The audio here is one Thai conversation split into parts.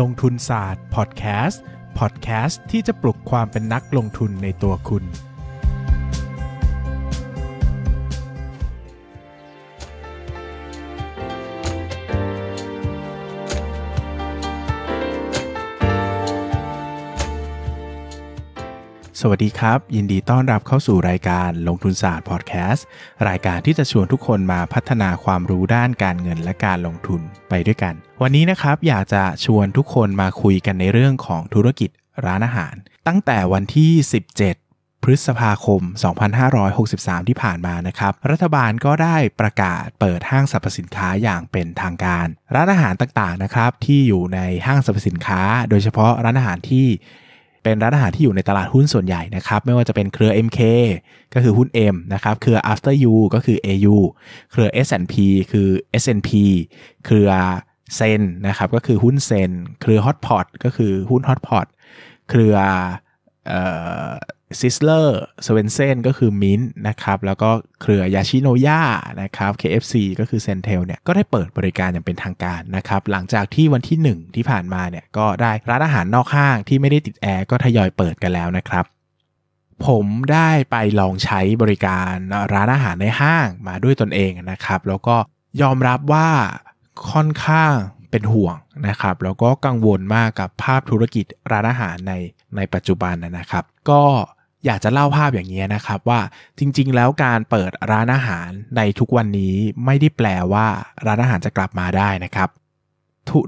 ลงทุนศาสตร์พอดแคสต์พอดแคสต์ที่จะปลุกความเป็นนักลงทุนในตัวคุณสวัสดีครับ ยินดีต้อนรับเข้าสู่รายการลงทุนศาสตร์พอดแคสต์รายการที่จะชวนทุกคนมาพัฒนาความรู้ด้านการเงินและการลงทุนไปด้วยกัน วันนี้นะครับ อยากจะชวนทุกคนมาคุยกันในเรื่องของธุรกิจร้านอาหาร ตั้งแต่วันที่ 17พฤษภาคม 2563 ที่ผ่านมานะครับ รัฐบาลก็ได้ประกาศเปิดห้างสรรพสินค้าอย่างเป็นทางการ ร้านอาหารต่างๆนะครับที่อยู่ในห้างสรรพสินค้า โดยเฉพาะร้านอาหารที่เป็นร้านอาหารที่อยู่ในตลาดหุ้นส่วนใหญ่นะครับ ไม่ว่าจะเป็นเครือ MK ก็คือหุ้น M นะครับเครือ After You ก็คือ AU เครือ S&P คือ s p เครือเซนนะครับก็คือหุ้นเซน เครือ Hotpot ก็คือหุ้น Hotpot เครือซิสเลอร์สเวนเซนก็คือมินนะครับ แล้วก็เครือยาชิโนย่านะครับ KFC ก็คือเซนเทลเนี่ย ก็ได้เปิดบริการอย่างเป็นทางการนะครับ หลังจากที่วันที่ 1 ที่ผ่านมาเนี่ย ก็ได้ร้านอาหารนอกห้างที่ไม่ได้ติดแอร์ก็ทยอยเปิดกันแล้วนะครับ ผมได้ไปลองใช้บริการร้านอาหารในห้างมาด้วยตนเองนะครับ แล้วก็ยอมรับว่าค่อนข้างเป็นห่วงนะครับ แล้วก็กังวลมากกับภาพธุรกิจร้านอาหารในในปัจจุบันนะครับ ก็อยากจะเล่าภาพอย่างนี้นะครับว่าจริงๆ แล้วการเปิดร้านอาหารในทุกวันนี้ไม่ได้แปลว่าร้านอาหารจะกลับมาได้นะครับ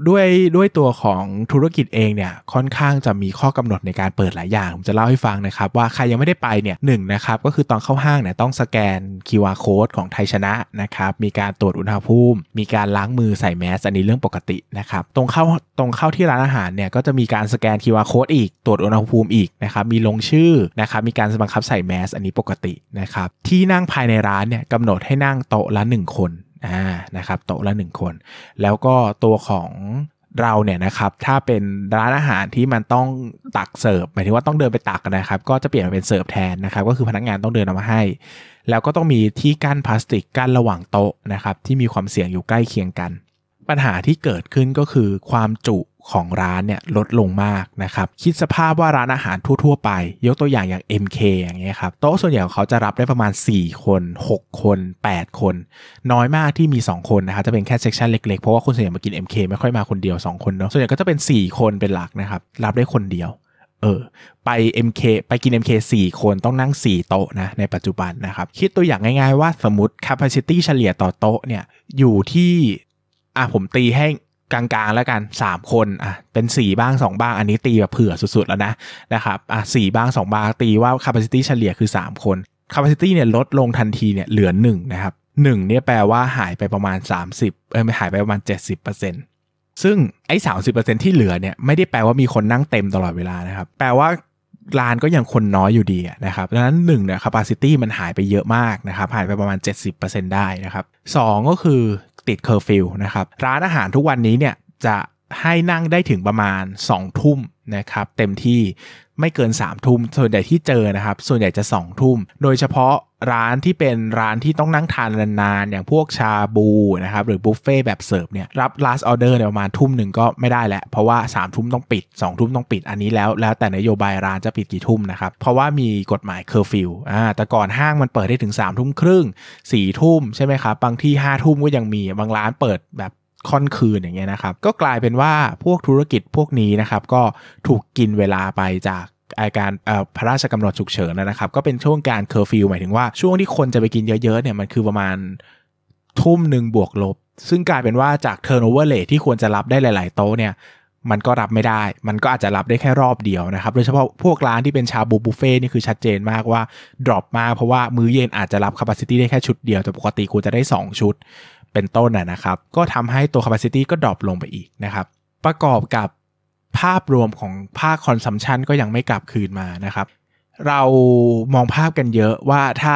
ด้วยด้วยตัวของธุรกิจเองเนี่ยค่อนข้างจะมีข้อกำหนดในการเปิดหลายอย่างผมจะเล่าให้ฟังนะครับว่าใครยังไม่ได้ไปเนี่ยหนึ่งนะครับก็คือตอนเข้าห้างเนี่ยต้องสแกน QR code ของไทยชนะนะครับมีการตรวจอุณหภูมิ มีการล้างมือใส่แมส อันนี้เรื่องปกตินะครับตรงเข้าตรงเข้าที่ร้านอาหารเนี่ยก็จะมีการสแกน QR code อีกตรวจอุณหภูมิอีกนะครับมีลงชื่อนะครับมีการบังคับใส่แมสอันนี้ปกตินะครับที่นั่งภายในร้านเนี่ยกำหนดให้นั่งโต๊ะละ1คนอ่านะครับโต๊ะละ1 คน แล้วก็ตัวของเราเนี่ยนะครับ ถ้าเป็นร้านอาหารที่มันต้องตักเสิร์ฟหมายถึงว่าต้องเดินไปตักนะครับ ก็จะเปลี่ยนมาเป็นเสิร์ฟแทนนะครับก็คือพนักงานต้องเดินเอามาให้ แล้วก็ต้องมีที่กั้นพลาสติกกั้นระหว่างโต๊ะนะครับที่มีความเสี่ยงอยู่ใกล้เคียงกัน ปัญหาที่เกิดขึ้นก็คือความจุของร้านเนี่ยลดลงมากนะครับคิดสภาพว่าร้านอาหารทั่ว ๆ ไป ยกตัวอย่างอย่าง MK อย่างเงี้ยครับโต๊ะส่วนใหญ่ของเขาจะรับได้ประมาณ 4 คน 6 คน 8 คน น้อยมากที่มี 2 คนนะครับจะเป็นแค่เซกชันเล็กๆเพราะว่าคนส่วนใหญ่มากิน MK ไม่ค่อยมาคนเดียว 2 คนเนาะส่วนใหญ่ก็จะเป็น 4 คนเป็นหลักนะครับ รับได้คนเดียวเออไป MK ไปกิน MK 4 คนต้องนั่ง 4 โต๊ะนะในปัจจุบันนะครับคิดตัวอย่างง่าย ๆ ว่าสมมติ capacity เฉลี่ยต่อโต๊ะเนี่ยอยู่ที่อ่ะผมตีให้กลางๆแล้วกัน 3 คนอ่ะเป็น 4 บ้าง 2 บ้างอันนี้ตีแบบเผื่อสุดๆแล้วนะนะครับอ่ะสบ้าง 2 บ้างตีว่า capacity เฉลี่ยคือ 3 คน capacity เนี่ยลดลงทันทีเนี่ยเหลือ1นะครับ1เนี่ยแปลว่าหายไปประมาณ 30เออไม่หายไปประมาณ 70%ซึ่งไอ้สามที่เหลือเนี่ยไม่ได้แปลว่ามีคนนั่งเต็มตลอดเวลานะครับแปลว่าลานก็ยังคนน้อยอยู่ดีนะครับดังนั้น1เนี่ย capacity มันหายไปเยอะมากนะครับหายไปประมาณ 70%ได้นะครับ2ก็คือติดเคอร์ฟิลนะครับ ร้านอาหารทุกวันนี้เนี่ยจะให้นั่งได้ถึงประมาณ 2 ทุ่มนะครับ เต็มที่ไม่เกิน 3 ทุ่มส่วนใหญ่ที่เจอนะครับ ส่วนใหญ่จะ 2 ทุ่ม โดยเฉพาะร้านที่เป็นร้านที่ต้องนั่งทานนานๆ อย่างพวกชาบูนะครับหรือบุฟเฟ่แบบเสิร์ฟเนี่ยรับ last order นประมาณทุ่มหนึ่งก็ไม่ได้แหละเพราะว่า3ามทุ่มต้องปิด2องทุ่มต้องปิดอันนี้แล้วแล้วแต่นโยบายร้านจะปิดกี่ทุ่มนะครับ เพราะว่ามีกฎหมายเคอร์ฟิวอ่าแต่ก่อนห้างมันเปิดได้ถึง3ามทุ่มครึ่ง4ี่ทุ่มใช่ไหมครับ บางที่5้าทุ่มก็ยังมีบางร้านเปิดแบบค่อนคืนอย่างเงี้ยนะครับก็กลายเป็นว่าพวกธุรกิจพวกนี้นะครับก็ถูกกินเวลาไปจากอาการพระราชกำหนดฉุกเฉินนะครับก็เป็นช่วงการเคอร์ฟิวหมายถึงว่า ช่วงที่คนจะไปกินเยอะๆเนี่ยมันคือประมาณทุ่มหนึ่งบวกลบ ซึ่งกลายเป็นว่าจากเทอร์โนเวอร์เลทที่ควรจะรับได้หลายๆ โต๊ะเนี่ยมันก็รับไม่ได้ มันก็อาจจะรับได้แค่รอบเดียวนะครับ โดยเฉพาะพวกร้านที่เป็นชาบูบุฟเฟ่นี่คือชัดเจนมากว่าดรอปมาเพราะว่ามื้อเย็นอาจจะรับแคปซิตี้ได้แค่ชุดเดียว แต่ปกติควรจะได้2ชุดเป็นต้นนะครับก็ทำให้ตัวแคปซิตี้ก็ดรอปลงไปอีกนะครับประกอบกับภาพรวมของภาคคอนซัมชันก็ยังไม่กลับคืนมานะครับ เรามองภาพกันเยอะว่าถ้า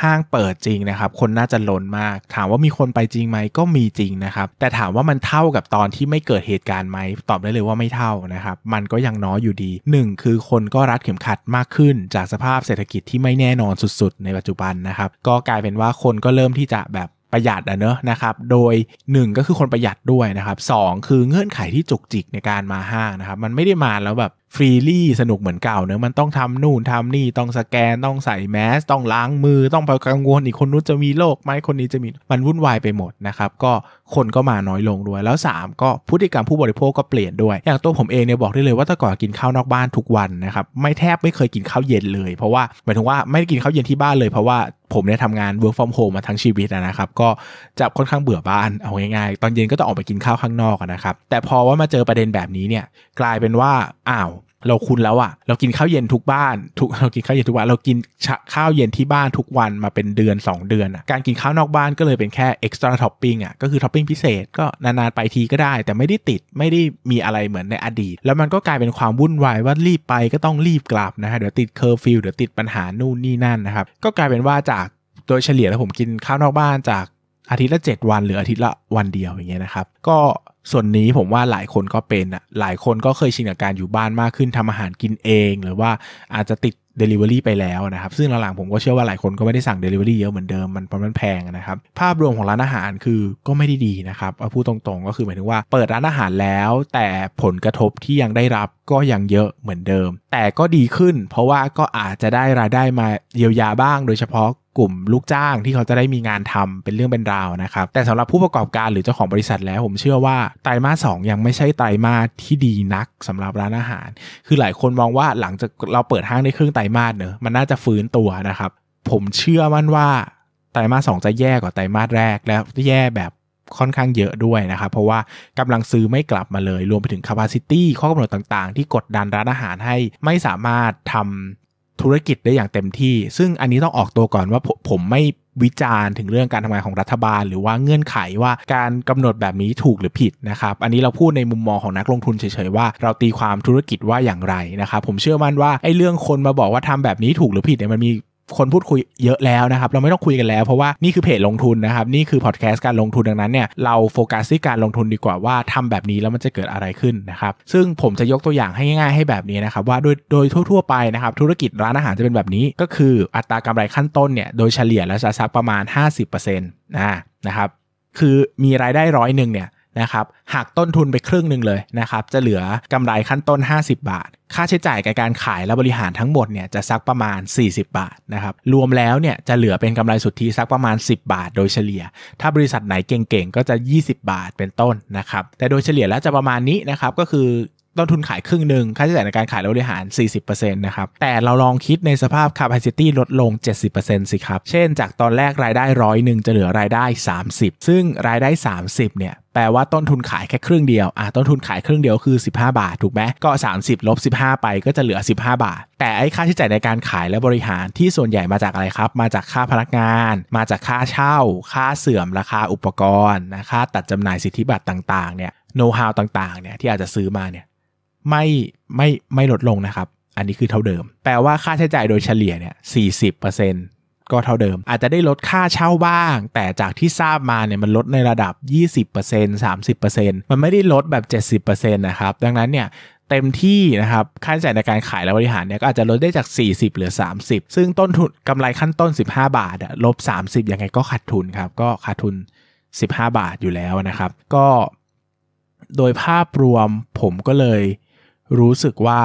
ห้างเปิดจริงนะครับ คนน่าจะล้นมากถามว่ามีคนไปจริงไหมก็มีจริงนะครับ แต่ถามว่ามันเท่ากับตอนที่ไม่เกิดเหตุการณ์ไหมตอบได้เลยว่าไม่เท่านะครับ มันก็ยังน้อยอยู่ดี 1 คือคนก็รัดเข็มขัดมากขึ้น จากสภาพเศรษฐกิจที่ไม่แน่นอนสุดๆ ในปัจจุบันนะครับ ก็กลายเป็นว่าคนก็เริ่มที่จะแบบประหยัดอ่ะเนอะนะครับ โดย 1 ก็คือคนประหยัดด้วยนะครับสคือเงื่อนไขที่จุกจิกในการมาห้างนะครับ มันไม่ได้มาแล้วแบบฟรีลี่สนุกเหมือนเก่าเนอะมันต้องทำนู่นทำนี่ต้องสแกนต้องใส่แมส ต้องล้างมือต้องไปกังวลอีกคนนู้นจะมีโรคไหมคนนี้จะมีมันวุ่นวายไปหมดนะครับ ก็คนก็มาน้อยลงด้วยแล้ว 3 ก็พฤติกรรมผู้บริโภคก็เปลี่ยนด้วย อย่างตัวผมเองเนี่ยบอกได้เลยว่าแต่ก่อนกินข้าวนอกบ้านทุกวันนะครับไม่แทบไม่เคยกินข้าวเย็นเลยเพราะว่าหมายถึงว่าไม่ได้กินข้าวเย็นที่บ้านเลย เพราะว่าผมเนี่ยทำงาน work from home มาทั้งชีวิตนะครับก็จะค่อนข้างเบื่อบ้านเอาง่ายๆตอนเย็นก็ต้องออกไปกินข้าวข้างนอกนะครับ แต่พอว่ามาเจอประเด็นแบบนี้เนี่ยกลายเป็นว่าอ้าวเราคุ้นแล้วอะเรากินข้าวเย็นทุกบ้านทุกเรากินข้าวเย็นทุกวัน เรากินข้าวเย็นที่บ้านทุกวันมาเป็นเดือน 2 เดือนอะการกินข้าวนอกบ้านก็เลยเป็นแค่ extra topping อะก็คือ topping พิเศษ ก็นานๆ ไปทีก็ได้ แต่ไม่ได้ติด ไม่ได้มีอะไรเหมือนในอดีต แล้วมันก็กลายเป็นความวุ่นวายว่ารีบไปก็ต้องรีบกลับนะฮะ เดี๋ยวติดเคอร์ฟิว เดี๋ยวติดปัญหานู่นนี่นั่นนะครับ ก็กลายเป็นว่าจากโดยเฉลี่ยแล้วผมกินข้าวนอกบ้านจากอาทิตย์ละ7วันหรืออาทิตย์ละวันเดียวอย่างเงี้ยนะครับ ก็ส่วนนี้ผมว่าหลายคนก็เป็นอ่ะ หลายคนก็เคยชินกับการอยู่บ้านมากขึ้นทำอาหารกินเอง หรือว่าอาจจะติด Delivery ไปแล้วนะครับซึ่งหลังๆผมก็เชื่อว่าหลายคนก็ไม่ได้สั่ง Delivery เยอะเหมือนเดิมมันเพราะมันแพงนะครับภาพรวมของร้านอาหารคือก็ไม่ได้ดีนะครับพูดตรงๆก็คือหมายถึงว่าเปิดร้านอาหารแล้ว แต่ผลกระทบที่ยังได้รับก็ยังเยอะเหมือนเดิม แต่ก็ดีขึ้น เพราะว่าก็อาจจะได้รายได้มาเยียวยาบ้างโดยเฉพาะกลุ่มลูกจ้างที่เขาจะได้มีงานทำเป็นเรื่องเป็นราวนะครับแต่สำหรับผู้ประกอบการหรือเจ้าของบริษัทแล้ว ผมเชื่อว่าไตรมาสสยังไม่ใช่ไตรมาสที่ดีนักสำหรับร้านอาหาร คือหลายคนมองว่าหลังจากเราเปิดห้างได้ครึ่งไตรมาสเนอะมันน่าจะฟื้นตัวนะครับ ผมเชื่อมั่นว่า ไตรมาสสจะแย่กว่าไตรมาสแรกแล้วแย่แบบค่อนข้างเยอะด้วยนะครับ เพราะว่ากำลังซื้อไม่กลับมาเลย รวมไปถึง capacity ข้อกำหนดต่างๆ ที่กดดันร้านอาหารให้ไม่สามารถทำธุรกิจได้อย่างเต็มที่ ซึ่งอันนี้ต้องออกตัวก่อนว่าผมไม่วิจารณ์ถึงเรื่องการทำงานของรัฐบาล หรือว่าเงื่อนไขว่าการกำหนดแบบนี้ถูกหรือผิดนะครับอันนี้เราพูดในมุมมองของนักลงทุนเฉยๆว่าเราตีความธุรกิจว่าอย่างไรนะครับผมเชื่อมั่นว่าไอ้เรื่องคนมาบอกว่าทำแบบนี้ถูกหรือผิดเนี่ยมันมีคนพูดคุยเยอะแล้วนะครับเราไม่ต้องคุยกันแล้วเพราะว่านี่คือเพจลงทุนนะครับ นี่คือพอดแคสต์การลงทุนดังนั้นเนี่ย เราโฟกัสที่การลงทุนดีกว่าว่าทำแบบนี้แล้วมันจะเกิดอะไรขึ้นนะครับ ซึ่งผมจะยกตัวอย่างให้ง่ายๆให้แบบนี้นะครับว่าโดยโดยทั่วๆไปนะครับธุรกิจร้านอาหารจะเป็นแบบนี้ ก็คืออัตรากำไรขั้นต้นเนี่ยโดยเฉลี่ยแล้วจะสักประมาณ 50%นะนะครับคือมีรายได้ร้อยหนึ่งเนี่ยนะครับหักต้นทุนไปครึ่งหนึ่งเลยนะครับ จะเหลือกำไรขั้นต้น 50 บาท ค่าใช้จ่ายในการขายและบริหารทั้งหมดเนี่ยจะสักประมาณ 40 บาทนะครับ รวมแล้วเนี่ยจะเหลือเป็นกำไรสุทธิสักประมาณ 10 บาท โดยเฉลี่ย ถ้าบริษัทไหนเก่งๆก็จะ 20 บาทเป็นต้นนะครับ แต่โดยเฉลี่ยแล้วจะประมาณนี้นะครับ ก็คือต้นทุนขายครึ่งหนึ่งค่าใช้จ่ายในการขายและบริหาร 40%นะครับ แต่เราลองคิดในสภาพ capacity ลดลง70%สิครับ เช่น จากตอนแรกรายได้ร้อยหนึ่งจะเหลือรายได้ 30 ซึ่งรายได้ 30 เนี่ยแปลว่าต้นทุนขายแค่ครึ่งเดียวอ่ะต้นทุนขายครึ่งเดียวคือ 15 บาทถูกไหมก็ 30ลบ15 ไปก็จะเหลือ 15 บาท แต่ไอ้ค่าใช้จ่ายในการขายและบริหารที่ส่วนใหญ่มาจากอะไรครับ มาจากค่าพนักงาน มาจากค่าเช่า ค่าเสื่อมราคาอุปกรณ์นะค่าตัดจำหน่ายสิทธิบัตรต่างๆ เนี่ย โน้ตฮาวต่างๆ เนี่ยที่อาจจะซื้อมาเนี่ยไม่ไม่ไม่ลดลงนะครับ อันนี้คือเท่าเดิม แปลว่าค่าใช้จ่ายโดยเฉลี่ยเนี่ย 40%เก็เท่าเดิมอาจจะได้ลดค่าเช่าบ้าง แต่จากที่ทราบมาเนี่ยมันลดในระดับ 20% 30%มันไม่ได้ลดแบบ 70%นะครับดังนั้นเนี่ย เต็มที่นะครับค่าใช้จ่ายในการขายและบริหารเนี่ยก็อาจจะลดได้จาก 40เหลือ 30 ซึ่งต้นทุนกำไรขั้นต้น 15 บาท ลบ 30 ยังไงก็ขาดทุนครับ ก็ขาดทุน 15 บาทอยู่แล้วนะครับ ก็โดยภาพรวมผมก็เลยรู้สึกว่า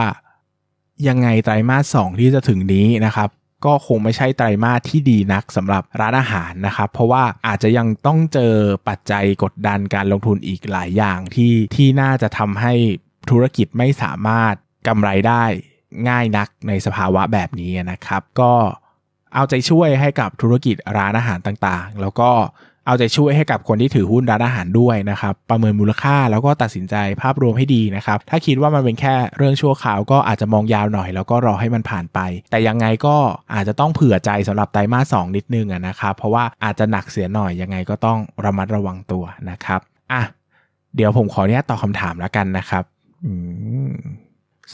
ยังไงไตรมาส2ที่จะถึงนี้นะครับก็คงไม่ใช่ไตรมาสที่ดีนักสำหรับร้านอาหารนะครับ เพราะว่าอาจจะยังต้องเจอปัจจัยกดดันการลงทุนอีกหลายอย่างที่ ที่น่าจะทำให้ธุรกิจไม่สามารถกำไรได้ง่ายนักในสภาวะแบบนี้นะครับ ก็เอาใจช่วยให้กับธุรกิจร้านอาหารต่างๆ แล้วก็เอาใจช่วยให้กับคนที่ถือหุ้นร้านอาหารด้วยนะครับประเมินมูลค่าแล้วก็ตัดสินใจภาพรวมให้ดีนะครับ ถ้าคิดว่ามันเป็นแค่เรื่องชั่วคราวก็อาจจะมองยาวหน่อยแล้วก็รอให้มันผ่านไป แต่ยังไงก็อาจจะต้องเผื่อใจสำหรับไตรมาสสนิดนึงนะครับ เพราะว่าอาจจะหนักเสียหน่อยยังไงก็ต้องระมัดระวังตัวนะครับอ่ะเดี๋ยวผมขออนุญาตตอบคาถามแล้วกันนะครับอืม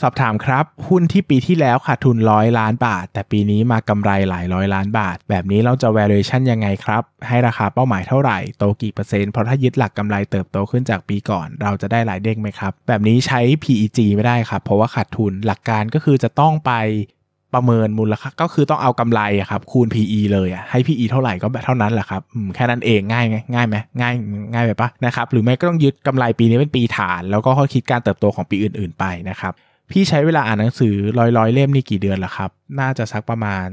สอบถามครับ หุ้นที่ปีที่แล้วขาดทุนร้อยล้านบาท แต่ปีนี้มากำไรหลายร้อยล้านบาท แบบนี้เราจะ valuation ยังไงครับ ให้ราคาเป้าหมายเท่าไหร่โตกี่เปอร์เซ็นต์เพราะถ้ายึดหลักกำไรเติบโตขึ้นจากปีก่อน เราจะได้หลายเด้งไหมครับ แบบนี้ใช้ PEG ไม่ได้ครับ เพราะว่าขาดทุนหลักการก็คือจะต้องไปประเมินมูลค่าก็คือต้องเอากำไรครับคูณ PE เลยอะให้ PE เท่าไหร่ก็แบบเท่านั้นแหละครับแค่นั้นเองง่ายไงง่ายไหมง่ายง่ายไปปะนะครับหรือไม่ก็ต้องยึดกำไรปีนี้เป็นปีฐาน แล้วก็ค่อยคิดการเติบโตของปีอื่น ๆ ไปนะครับพี่ใช้เวลาอ่านหนังสือร้อยร้อยเล่มนี่กี่เดือนละครับ น่าจะสักประมาณ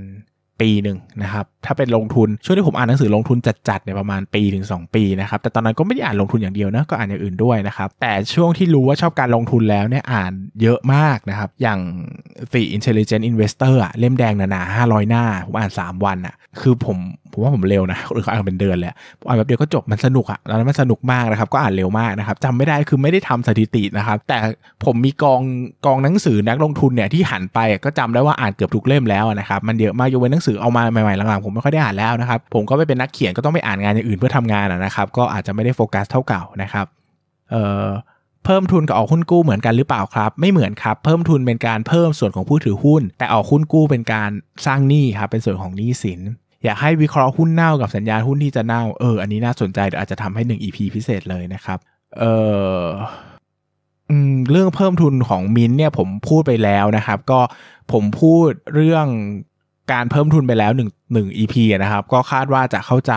ปีหนึ่งนะครับ ถ้าเป็นลงทุน ช่วงที่ผมอ่านหนังสือลงทุนจัดๆเนี่ยประมาณปีถึง 2 ปีนะครับ แต่ตอนนั้นก็ไม่ได้อ่านลงทุนอย่างเดียวนะ ก็อ่านอย่างอื่นด้วยนะครับ แต่ช่วงที่รู้ว่าชอบการลงทุนแล้วเนี่ยอ่านเยอะมากนะครับ อย่าง The Intelligent Investor อะเล่มแดงหนาๆ500หน้า ผมอ่าน 3 วันอ่ะ คือผมผมว่าผมเร็วนะหรือเขาอ่านเป็นเดือนแหละอ่านแบบเดียวก็จบมันสนุกอะแล้วมันสนุกมากนะครับ ก็อ่านเร็วมากนะครับจำไม่ได้คือไม่ได้ทำสถิตินะครับ แต่ผมมีกองกองหนังสือนักลงทุนเนี่ยที่หันไปก็จำได้ว่าอ่านเกือบทุกเล่มแล้วนะครับมันเยอะมากยกเว้นหนังสือเอามาใหม่ๆหลังๆผมไม่ค่อยได้อ่านแล้วนะครับ ผมก็ไปเป็นนักเขียนก็ต้องไปอ่านงานอย่างอื่นเพื่อทำงานนะครับ ก็อาจจะไม่ได้โฟกัสเท่าเก่านะครับเอ่อเพิ่มทุนกับออกหุ้นกู้เหมือนกันหรือเปล่าครับไม่เหมือนครับ เพิ่มทุนเป็นการเพิ่มส่วนของผู้ถือหุ้น แต่ออกหุ้นกู้เป็นการสร้างหนี้ครับเป็นส่วนของหนี้สินอยากให้วิเคราะห์หุ้นเน่า กับสัญญาณหุ้นที่จะเน่า เออ อันนี้น่าสนใจเดี๋ยวอาจจะทำให้หนึ่งอีพีพิเศษเลยนะครับ เออเรื่องเพิ่มทุนของมินเนี่ย ผมพูดไปแล้วนะครับ ก็ผมพูดเรื่องการเพิ่มทุนไปแล้วหนึ่งหนึ่งอีีพนะครับ ก็คาดว่าจะเข้าใจ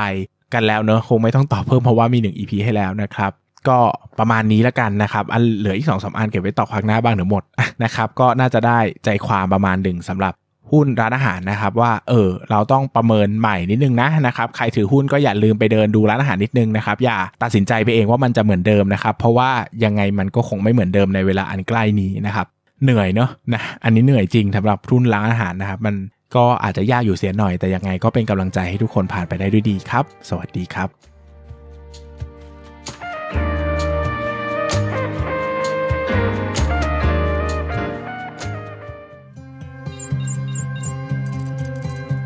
กันแล้วเนอะคงไม่ต้องตอบเพิ่มเพราะว่ามีหนึ่งอีพีให้แล้วนะครับ ก็ประมาณนี้ละกันนะครับ อัน เหลืออีกสองสามอันเก็บไว้ต่อครั้งหน้าบ้างหรือหมดนะครับ ก็น่าจะได้ใจความประมาณหนึ่งสำหรับหุ้นร้านอาหารนะครับว่าเออเราต้องประเมินใหม่นิดนึงนะนะครับใครถือหุ้นก็อย่าลืมไปเดินดูร้านอาหารนิดนึงนะครับอย่าตัดสินใจไปเองว่ามันจะเหมือนเดิมนะครับ เพราะว่ายังไงมันก็คงไม่เหมือนเดิมในเวลาอันใกล้นี้นะครับ เหนื่อยเนาะนะอันนี้เหนื่อยจริงสำหรับรุ่นร้านอาหารนะครับ มันก็อาจจะยากอยู่เสียหน่อย แต่ยังไงก็เป็นกำลังใจให้ทุกคนผ่านไปได้ด้วยดีครับ สวัสดีครับ